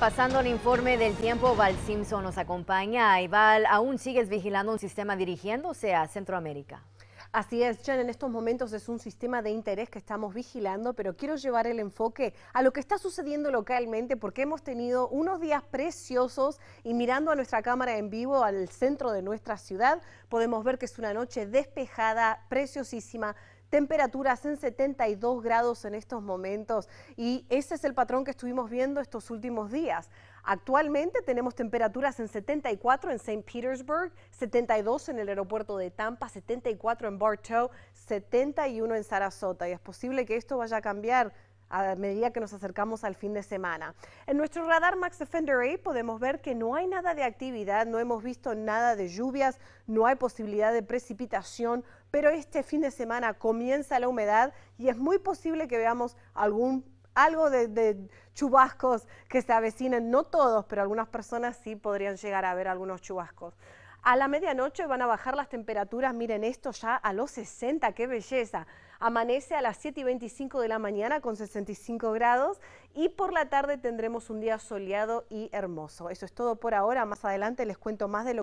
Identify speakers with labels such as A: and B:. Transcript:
A: Pasando al informe del tiempo, Val Simpson nos acompaña. Y Val, ¿aún sigues vigilando un sistema dirigiéndose a Centroamérica? Así es, Jen. en estos momentos es un sistema de interés que estamos vigilando, pero quiero llevar el enfoque a lo que está sucediendo localmente porque hemos tenido unos días preciosos y mirando a nuestra cámara en vivo al centro de nuestra ciudad, podemos ver que es una noche despejada, preciosísima, temperaturas en 72 grados en estos momentos y ese es el patrón que estuvimos viendo estos últimos días. Actualmente tenemos temperaturas en 74 en St. Petersburg, 72 en el aeropuerto de Tampa, 74 en Bartow, 71 en Sarasota y es posible que esto vaya a cambiar a medida que nos acercamos al fin de semana. En nuestro radar Max Defender A podemos ver que no hay nada de actividad, no hemos visto nada de lluvias, no hay posibilidad de precipitación, pero este fin de semana comienza la humedad y es muy posible que veamos algún algo de, de, chubascos que se avecinen, no todos, pero algunas personas sí podrían llegar a ver algunos chubascos. A la medianoche van a bajar las temperaturas, miren esto ya a los 60, qué belleza. Amanece a las 7 y 25 de la mañana con 65 grados y por la tarde tendremos un día soleado y hermoso. Eso es todo por ahora, más adelante les cuento más de lo